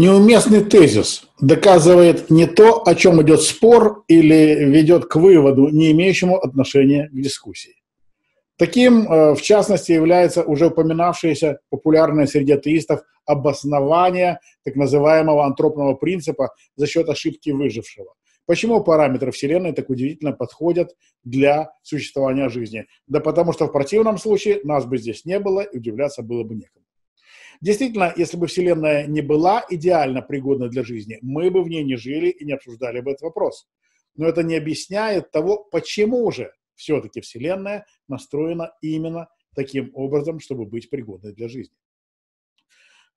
Неуместный тезис доказывает не то, о чем идет спор или ведет к выводу, не имеющему отношения к дискуссии. Таким, э, в частности, является уже упоминавшееся популярное среди атеистов обоснование так называемого антропного принципа за счет ошибки выжившего. Почему параметры Вселенной так удивительно подходят для существования жизни? Да потому что в противном случае нас бы здесь не было и удивляться было бы некому. Действительно, если бы Вселенная не была идеально пригодна для жизни, мы бы в ней не жили и не обсуждали бы этот вопрос. Но это не объясняет того, почему же все-таки Вселенная настроена именно таким образом, чтобы быть пригодной для жизни.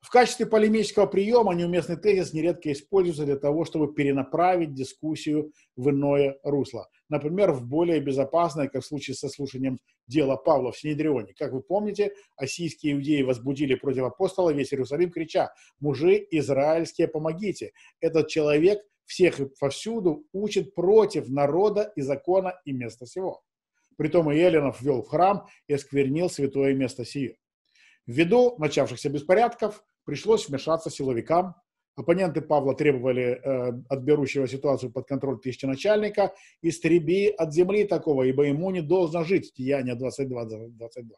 В качестве полемического приема неуместный тезис нередко используется для того, чтобы перенаправить дискуссию в иное русло. Например, в более безопасное, как в случае со слушанием дела Павла в Синедрионе. Как вы помните, ассийские иудеи возбудили против апостола весь Иерусалим, крича «Мужи израильские, помогите! Этот человек всех и повсюду учит против народа и закона и места сего». Притом и Еленов ввел в храм и осквернил святое место сие. Ввиду начавшихся беспорядков, пришлось вмешаться силовикам. Оппоненты Павла требовали э, от ситуацию под контроль тысячи тысяченачальника «Истреби от земли такого, ибо ему не должно жить» Деяние 22-22.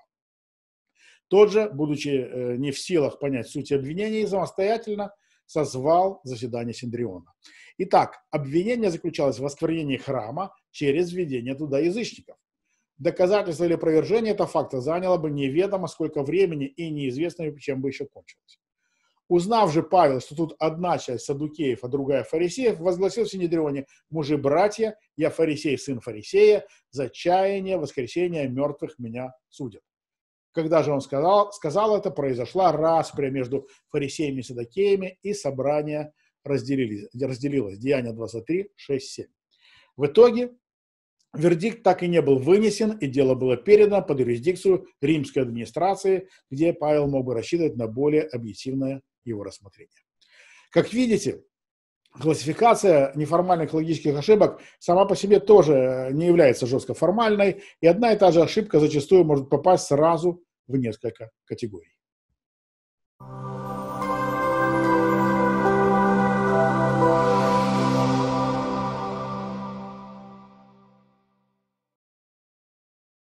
Тот же, будучи э, не в силах понять суть обвинений, самостоятельно созвал заседание Синдриона. Итак, обвинение заключалось в осквернении храма через введение туда язычников. Доказательство или опровержение этого факта заняло бы неведомо сколько времени и неизвестно, чем бы еще кончилось. Узнав же Павел, что тут одна часть садукеев, а другая фарисеев, возгласил в Синедрионе, мужи братья, я фарисей, сын фарисея, за чаяние воскресения мертвых меня судят. Когда же он сказал, сказал это, произошла распря между фарисеями и садокеями, и собрание разделилось. разделилось. Деяние 23, 6, 7. В итоге Вердикт так и не был вынесен, и дело было передано под юрисдикцию римской администрации, где Павел мог бы рассчитывать на более объективное его рассмотрение. Как видите, классификация неформальных логических ошибок сама по себе тоже э, не является жестко формальной, и одна и та же ошибка зачастую может попасть сразу в несколько категорий.